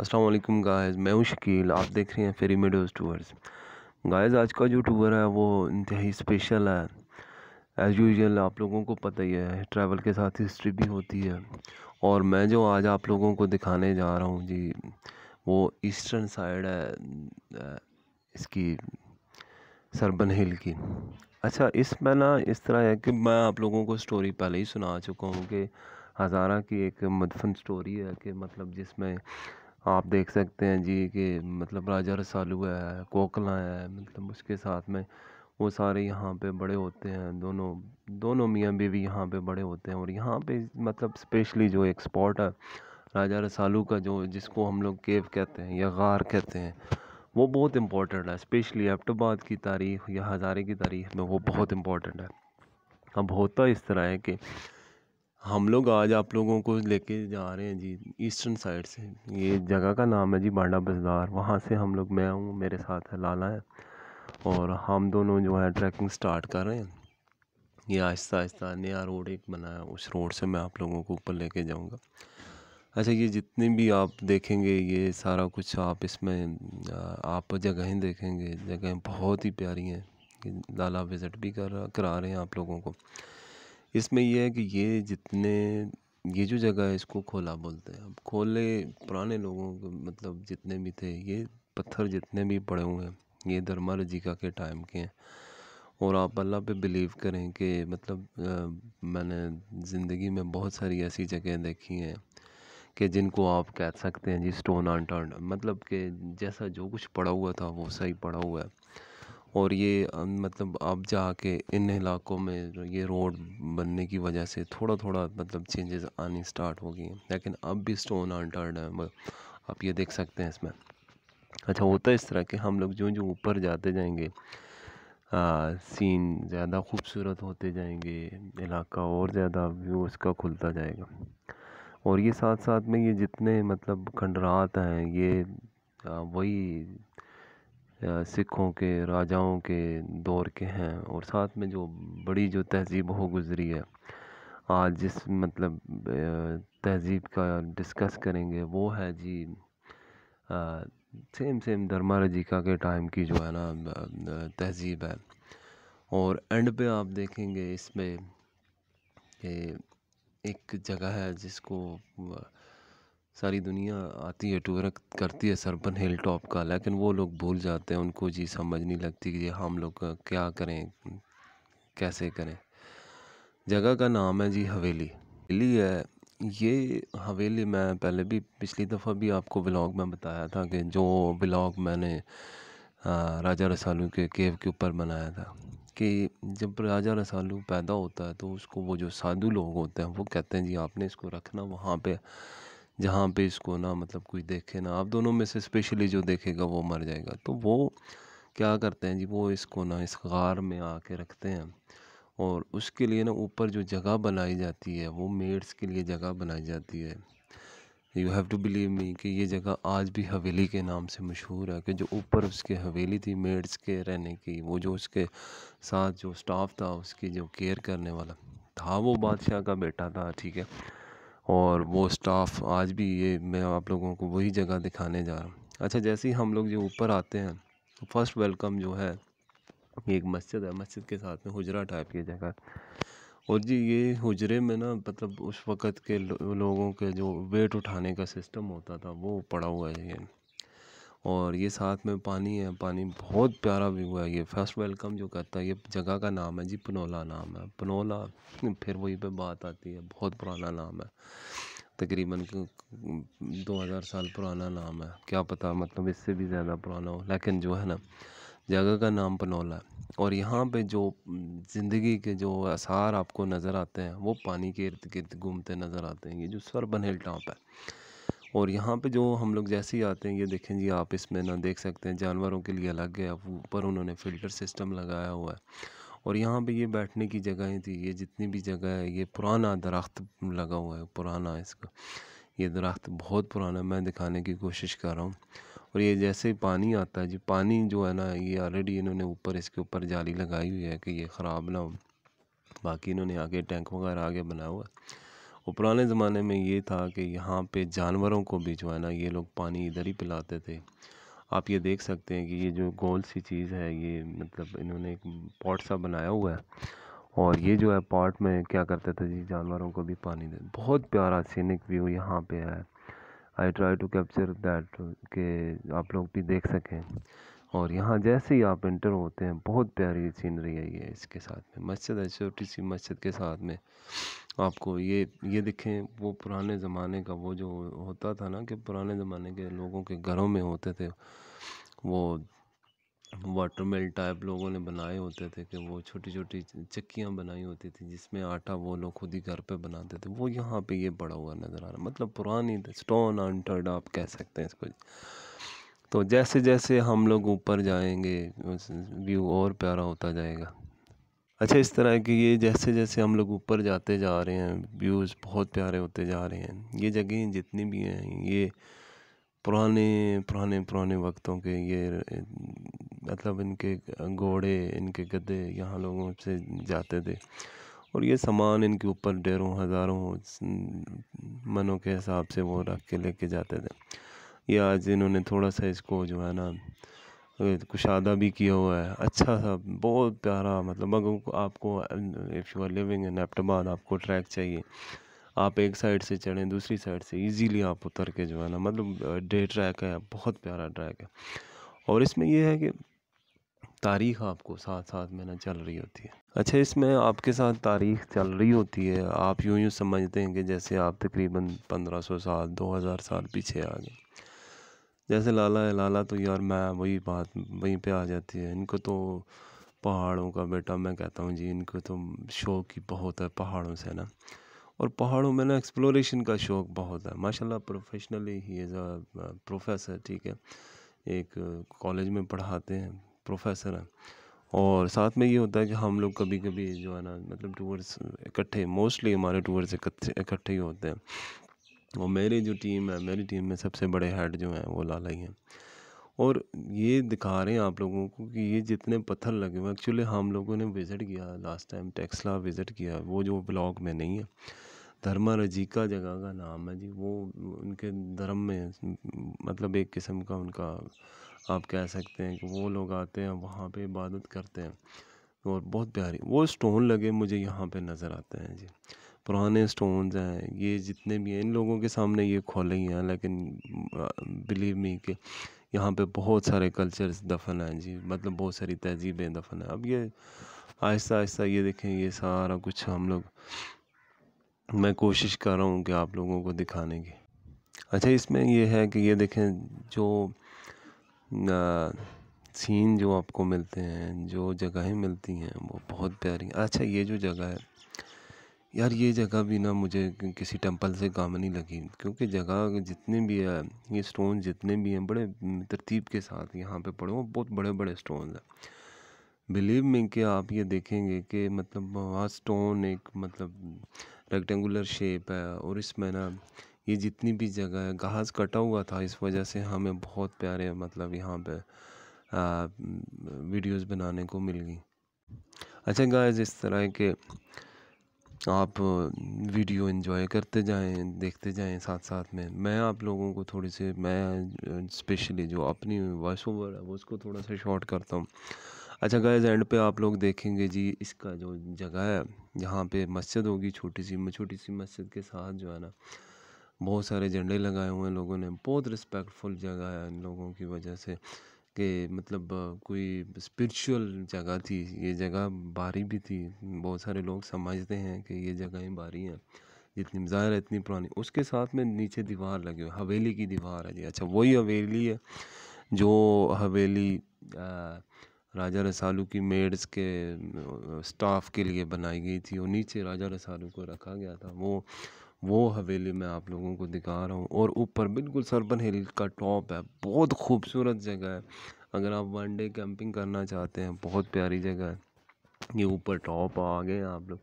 Aslam guys मैं हूं शकील आप देख रहे हैं फेरी मेडोज टूर्स गायज आज का जो टूर है वो इंतहाई स्पेशल है एज़ यूजल आप लोगों को पता ही है ट्रैवल के साथ हिस्ट्री भी होती है और मैं जो आज आप लोगों को दिखाने जा रहा हूँ जी वो ईस्टर्न साइड है इसकी सरबन हिल की अच्छा इसमें ना इस तरह है कि मैं आप लोगों को स्टोरी पहले ही सुना चुका हूँ कि हज़ारा की एक मदफन स्टोरी है कि मतलब जिसमें आप देख सकते हैं जी कि मतलब राजा रसालू है कोकला है मतलब उसके साथ में वो सारे यहाँ पे बड़े होते हैं दोनों दोनों मियाँ बीवी यहाँ पे बड़े होते हैं और यहाँ पे मतलब स्पेशली जो एक स्पॉट है राजा रसालू का जो जिसको हम लोग केव कहते हैं या गार कहते हैं वो बहुत इम्पोर्टेंट है स्पेशली एबटाबाद की तारीख या हज़ारे की तारीख में वो बहुत इम्पोर्टेंट है अब होता इस तरह है कि हम लोग आज आप लोगों को लेके जा रहे हैं जी ईस्टर्न साइड से ये जगह का नाम है जी बांडा बाजार वहाँ से हम लोग मैं हूँ मेरे साथ है लाला है और हम दोनों जो है ट्रैकिंग स्टार्ट कर रहे हैं ये आहिस्ता आहिस्ता नया रोड एक बनाया उस रोड से मैं आप लोगों को ऊपर लेके जाऊँगा अच्छा ये जितने भी आप देखेंगे ये सारा कुछ आप इसमें आप जगहें देखेंगे जगहें बहुत ही प्यारी हैं लाला विज़िट भी कर करा रहे हैं आप लोगों को इसमें यह है कि ये जितने ये जो जगह है इसको खोला बोलते हैं अब खोले पुराने लोगों के मतलब जितने भी थे ये पत्थर जितने भी पड़े हुए हैं ये धर्मा रजिका के टाइम के हैं और आप अल्लाह पे बिलीव करें कि मतलब आ, मैंने ज़िंदगी में बहुत सारी ऐसी जगह देखी हैं कि जिनको आप कह सकते हैं जी स्टोन अनटर्न मतलब कि जैसा जो कुछ पड़ा हुआ था वो सही पड़ा हुआ है और ये मतलब अब जाके इन इलाकों में ये रोड बनने की वजह से थोड़ा थोड़ा मतलब चेंजेस आनी स्टार्ट हो गई हैं लेकिन अब भी स्टोन अनटर्ड है आप ये देख सकते हैं इसमें अच्छा होता है इस तरह कि हम लोग जो जो ऊपर जाते जाएंगे आ, सीन ज़्यादा खूबसूरत होते जाएंगे इलाका और ज़्यादा व्यू उसका खुलता जाएगा और ये साथ साथ में ये जितने मतलब खंडरात हैं ये वही सिखों के राजाओं के दौर के हैं और साथ में जो बड़ी जो तहज़ीब हो गुज़री है आज जिस मतलब तहज़ीब का डिस्कस करेंगे वो है जी आ, सेम सेम धर्मा रजीका के टाइम की जो है ना तहज़ीब है और एंड पे आप देखेंगे इसमें कि एक जगह है जिसको सारी दुनिया आती है टूर करती है सरपन हिल टॉप का लेकिन वो लोग भूल जाते हैं उनको जी समझ नहीं लगती कि हम लोग क्या करें कैसे करें जगह का नाम है जी हवेली हवेली है ये हवेली मैं पहले भी पिछली दफ़ा भी आपको ब्लॉग में बताया था कि जो ब्लॉग मैंने राजा रसालू के केव के ऊपर बनाया था कि जब राजा रसालू पैदा होता है तो उसको वो जो साधु लोग होते हैं वो कहते हैं जी आपने इसको रखना वहाँ पे जहाँ पे इसको ना मतलब कोई देखे ना आप दोनों में से स्पेशली जो देखेगा वो मर जाएगा तो वो क्या करते हैं जी वो इसको ना इस गार में आके रखते हैं और उसके लिए ना ऊपर जो जगह बनाई जाती है वो मेड्स के लिए जगह बनाई जाती है you have to believe me कि ये जगह आज भी हवेली के नाम से मशहूर है कि जो ऊपर उसके हवेली थी मेड्स के रहने की वो जो उसके साथ जो स्टाफ था उसकी जो केयर करने वाला था वो बादशाह का बेटा था ठीक है और वो स्टाफ़ आज भी ये मैं आप लोगों को वही जगह दिखाने जा रहा हूँ अच्छा जैसे ही हम लोग जो ऊपर आते हैं तो फर्स्ट वेलकम जो है ये एक मस्जिद है मस्जिद के साथ में हुजरा टाइप की जगह और जी ये हुजरे में ना मतलब उस वक़्त के लो, लोगों के जो वेट उठाने का सिस्टम होता था वो पड़ा हुआ है ये और ये साथ में पानी है पानी बहुत प्यारा व्यू है ये फर्स्ट वेलकम जो कहता है ये जगह का नाम है जी पनोला नाम है पनोला फिर वहीं पे बात आती है बहुत पुराना नाम है तकरीबन दो हज़ार साल पुराना नाम है क्या पता मतलब इससे भी ज़्यादा पुराना हो लेकिन जो है ना जगह का नाम पनौला है और यहाँ पे जो ज़िंदगी के जो आसार आपको नज़र आते हैं वो पानी के इर्द गिर्द घूमते नज़र आते हैं ये जो सरबन हिल टॉप है और यहाँ पे जो हम लोग जैसे ही आते हैं ये देखें जी आप इसमें ना देख सकते हैं जानवरों के लिए अलग है ऊपर उन्होंने फ़िल्टर सिस्टम लगाया हुआ है और यहाँ पे ये बैठने की जगहें थी ये जितनी भी जगह है ये पुराना दरख्त लगा हुआ है पुराना इसका ये दरख्त बहुत पुराना मैं दिखाने की कोशिश कर रहा हूँ और ये जैसे ही पानी आता है जी पानी जो है ना ये ऑलरेडी इन्होंने ऊपर इसके ऊपर जाली लगाई हुई है कि ये ख़राब ना हो बाकी इन्होंने आगे टैंक वगैरह आगे बनाया हुआ है और पुराने ज़माने में ये था कि यहाँ पे जानवरों को भी जो है ना ये लोग पानी इधर ही पिलाते थे आप ये देख सकते हैं कि ये जो गोल सी चीज़ है ये मतलब इन्होंने एक पॉट सा बनाया हुआ है और ये जो है पॉट में क्या करते थे जी जानवरों को भी पानी दे बहुत प्यारा सीनिक व्यू यहाँ पे है I try to capture that के आप लोग भी देख सकें और यहाँ जैसे ही आप इंटर होते हैं बहुत प्यारी सीनरी है ये इसके साथ में मस्जिद है छोटी सी मस्जिद के साथ में आपको ये ये देखें वो पुराने ज़माने का वो जो होता था ना कि पुराने ज़माने के लोगों के घरों में होते थे वो वाटर मिल टाइप लोगों ने बनाए होते थे कि वो छोटी छोटी चक्कियाँ बनाई होती थी जिसमें आटा वो लोग खुद ही घर पे बनाते थे वो यहाँ पे ये पड़ा हुआ नज़र आ रहा मतलब पुरानी स्टोन अंटर्ड आप कह सकते हैं इसको तो जैसे जैसे हम लोग ऊपर जाएंगे व्यू और प्यारा होता जाएगा अच्छा इस तरह की ये जैसे जैसे हम लोग ऊपर जाते जा रहे हैं व्यूज़ बहुत प्यारे होते जा रहे हैं ये जगह जितनी भी हैं ये पुराने पुराने पुराने वक्तों के ये मतलब इनके घोड़े इनके गद्दे यहाँ लोगों से जाते थे और ये सामान इनके ऊपर डेरों हज़ारों मनों के हिसाब से वो रख के लेके जाते थे ये आज इन्होंने थोड़ा सा इसको जो है ना कुशादा भी किया हुआ है अच्छा सा बहुत प्यारा मतलब अगर आपको if you are living in एप्टबान आपको ट्रैक चाहिए आप एक साइड से चढ़ें दूसरी साइड से इजीली आप उतर के जो है ना मतलब डे ट्रैक है बहुत प्यारा ट्रैक है और इसमें यह है कि तारीख आपको साथ साथ में ना चल रही होती है अच्छा इसमें आपके साथ तारीख चल रही होती है आप यूं यूं समझते हैं कि जैसे आप तकरीबन सौ साल दो हज़ार साल पीछे आ गए जैसे लाला है लाला तो यार मैं वही बात वहीं पे आ जाती है इनको तो पहाड़ों का बेटा मैं कहता हूँ जी इनको तो शौक़ ही बहुत है पहाड़ों से ना और पहाड़ों में ना एक्सप्लोरेशन का शौक़ बहुत है माशाल्लाह प्रोफेशनली ही एज अ प्रोफेसर ठीक है एक कॉलेज में पढ़ाते हैं प्रोफेसर हैं और साथ में ये होता है कि हम लोग कभी कभी जो है ना मतलब टूर्स इकट्ठे मोस्टली हमारे टूर्स इकट्ठे ही होते हैं और मेरी जो टीम है मेरी टीम में सबसे बड़े हेड जो हैं वो लाला ही हैं और ये दिखा रहे हैं आप लोगों को कि ये जितने पत्थर लगे हुए एक्चुअली हम लोगों ने विज़िट किया लास्ट टाइम टेक्सला विज़िट किया वो जो ब्लॉक में नहीं है धर्मा रजीका जगह का नाम है जी वो उनके धर्म में मतलब एक किस्म का उनका आप कह सकते हैं कि वो लोग आते हैं वहाँ पे इबादत करते हैं और बहुत प्यारी वो स्टोन लगे मुझे यहाँ पे नज़र आते हैं जी पुराने स्टोन्स हैं ये जितने भी हैं इन लोगों के सामने ये खोले ही हैं लेकिन बिलीव मी कि यहाँ पे बहुत सारे कल्चर्स दफन हैं जी मतलब बहुत सारी तहजीबें दफन हैं अब ये आहिस्ता आहिस्ता ये देखें ये सारा कुछ हम लोग मैं कोशिश कर रहा हूँ कि आप लोगों को दिखाने की अच्छा इसमें ये है कि ये देखें जो आ, सीन जो आपको मिलते हैं जो जगहें मिलती हैं वो बहुत प्यारी अच्छा ये जो जगह है यार ये जगह भी ना मुझे किसी टेंपल से काम नहीं लगी क्योंकि जगह जितने भी है ये स्टोन जितने भी हैं बड़े तरतीब के साथ यहाँ पे पड़े हुए बहुत बड़े बड़े स्टोन हैं बिलीव में कि आप ये देखेंगे कि मतलब वहाँ स्टोन एक मतलब रेक्टेंगुलर शेप है और इसमें ना ये जितनी भी जगह है घास कटा हुआ था इस वजह से हमें बहुत प्यारे मतलब यहाँ पर वीडियोज़ बनाने को मिल गई अच्छा गाय इस तरह के आप वीडियो इन्जॉय करते जाएं देखते जाएं साथ साथ में मैं आप लोगों को थोड़े से मैं स्पेशली जो अपनी वॉइस ओवर है उसको थोड़ा सा शॉर्ट करता हूँ अच्छा गाइस एंड पे आप लोग देखेंगे जी इसका जो जगह है जहाँ पे मस्जिद होगी छोटी सी छोटी सी मस्जिद के साथ जो है ना बहुत सारे झंडे लगाए हुए हैं लोगों ने बहुत रिस्पेक्टफुल जगह है इन लोगों की वजह से के मतलब कोई स्पिरिचुअल जगह थी ये जगह बारी भी थी बहुत सारे लोग समझते हैं कि ये जगहें बारी हैं जितनी ज़ाहिर है इतनी पुरानी उसके साथ में नीचे दीवार लगी हुई हवेली की दीवार है जी अच्छा वही हवेली है जो हवेली आ, राजा रसालू की मेड्स के स्टाफ के लिए बनाई गई थी और नीचे राजा रसालू को रखा गया था वो वो हवेली मैं आप लोगों को दिखा रहा हूँ और ऊपर बिल्कुल सरपन हिल का टॉप है बहुत खूबसूरत जगह है अगर आप वन डे कैंपिंग करना चाहते हैं बहुत प्यारी जगह है ये ऊपर टॉप आ गए आप लोग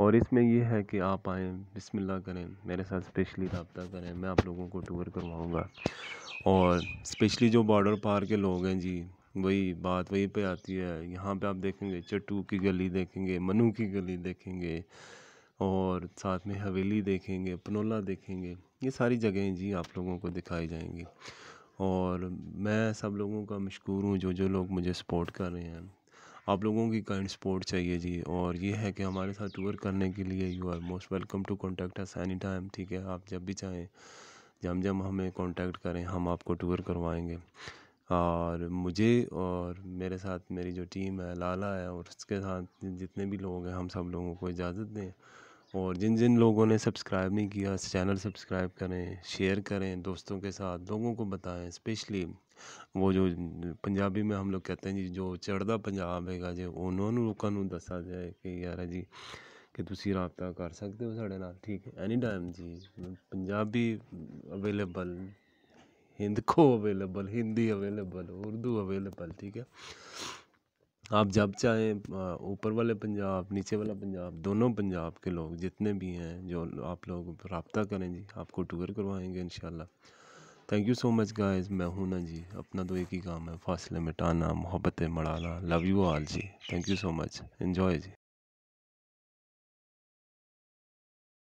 और इसमें यह है कि आप आएँ बिस्मिल्लाह करें मेरे साथ स्पेशली रबता करें मैं आप लोगों को टूर करवाऊँगा और स्पेशली जो बॉर्डर पार के लोग हैं जी वही बात वहीं पे आती है यहाँ पे आप देखेंगे चट्टू की गली देखेंगे मनु की गली देखेंगे और साथ में हवेली देखेंगे पनोला देखेंगे ये सारी जगहें जी आप लोगों को दिखाई जाएंगी और मैं सब लोगों का मशहूर हूँ जो जो लोग मुझे सपोर्ट कर रहे हैं आप लोगों की काइंड सपोर्ट चाहिए जी और ये है कि हमारे साथ टूर करने के लिए you are most welcome to contact us any time ठीक है आप जब भी चाहें जम जम हमें कॉन्टेक्ट करें हम आपको टूर करवाएँगे और मुझे और मेरे साथ मेरी जो टीम है लाला है और उसके साथ जितने भी लोग हैं हम सब लोगों को इजाज़त दें और जिन जिन लोगों ने सब्सक्राइब नहीं किया चैनल सब्सक्राइब करें शेयर करें दोस्तों के साथ लोगों को बताएं स्पेशली वो जो पंजाबी में हम लोग कहते हैं जी जो चढ़ता पंजाब है जो उन्होंने लोगों को दसा जाए कि यार ਯਾਰ ਜੀ ਕਿ रहा कर सकते हो साढ़े ना ठीक है एनी टाइम जी पंजाबी अवेलेबल हिंद को available Hindi available Urdu available ठीक है आप जब चाहें ऊपर वाले पंजाब नीचे वाला पंजाब दोनों पंजाब के लोग जितने भी हैं जो आप लोग रबता करें जी आपको टूर करवाएंगे इन thank you so much guys मैं हूं ना जी अपना तो एक ही काम है फासले मिटाना मोहब्बतें मड़ाना लव यू ऑल जी thank you so much enjoy ji